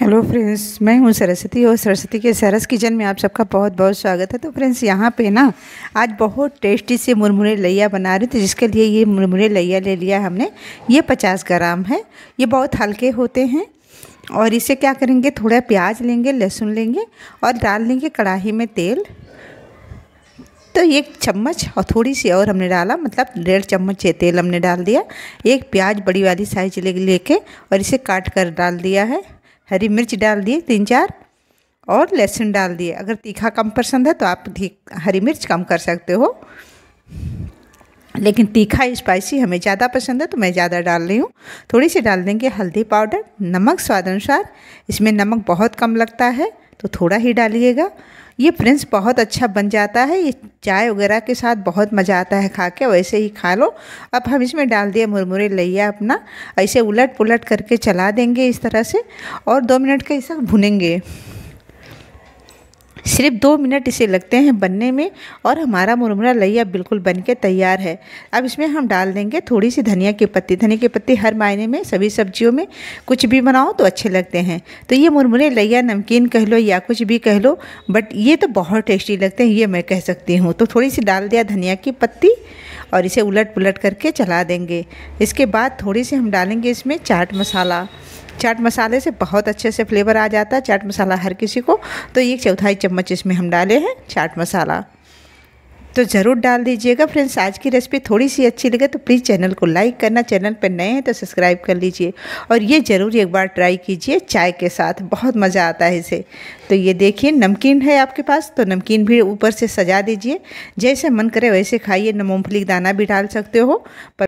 hello friends मैं हूँ सरस्वती और सरस्वती के सरस किचन में आप सबका बहुत बहुत स्वागत है तो फ्रेंड्स यहाँ पे ना आज बहुत टेस्टी से मुरमुरे लैया बना रहे थे जिसके लिए ये मुरमुरे लैया ले लिया हमने ये पचास ग्राम है ये बहुत हल्के होते हैं और इसे क्या करेंगे थोड़ा प्याज लेंगे लहसुन लेंगे और डाल लेंगे कढ़ाही में तेल तो एक चम्मच और थोड़ी सी और हमने डाला मतलब डेढ़ चम्मच ये तेल हमने डाल दिया एक प्याज बड़ी वाली साइज ले लेके और इसे काट कर डाल दिया है हरी मिर्च डाल दिए तीन चार और लहसुन डाल दिए अगर तीखा कम पसंद है तो आप हरी मिर्च कम कर सकते हो लेकिन तीखा स्पाइसी हमें ज़्यादा पसंद है तो मैं ज़्यादा डाल रही हूँ थोड़ी सी डाल देंगे हल्दी पाउडर नमक स्वाद अनुसार इसमें नमक बहुत कम लगता है तो थोड़ा ही डालिएगा ये फ्रेंड्स बहुत अच्छा बन जाता है ये चाय वगैरह के साथ बहुत मज़ा आता है खा के वैसे ही खा लो अब हम इसमें डाल दिए मुरमुरे लिया अपना ऐसे उलट पुलट करके चला देंगे इस तरह से और दो मिनट का इसे भुनेंगे सिर्फ दो मिनट इसे लगते हैं बनने में और हमारा मुरमुरा लैया बिल्कुल बन के तैयार है अब इसमें हम डाल देंगे थोड़ी सी धनिया की पत्ती धनिया की पत्ती हर मायने में सभी सब्जियों में कुछ भी बनाओ तो अच्छे लगते हैं तो ये मुरमुरे लैया नमकीन कह लो या कुछ भी कह लो बट ये तो बहुत टेस्टी लगते हैं ये मैं कह सकती हूँ तो थोड़ी सी डाल दिया धनिया की पत्ती और इसे उलट पुलट करके चला देंगे इसके बाद थोड़ी सी हम डालेंगे इसमें चाट मसाला चाट मसाले से बहुत अच्छे से फ्लेवर आ जाता है चाट मसाला हर किसी को तो एक चौथाई चम्मच इसमें हम डाले हैं चाट मसाला तो ज़रूर डाल दीजिएगा फ्रेंड्स आज की रेसिपी थोड़ी सी अच्छी लगे तो प्लीज़ चैनल को लाइक करना चैनल पर नए हैं तो सब्सक्राइब कर लीजिए और ये ज़रूर एक बार ट्राई कीजिए चाय के साथ बहुत मज़ा आता है इसे तो ये देखिए नमकीन है आपके पास तो नमकीन भी ऊपर से सजा दीजिए जैसे मन करे वैसे खाइए न मूँगफली दाना भी डाल सकते हो पर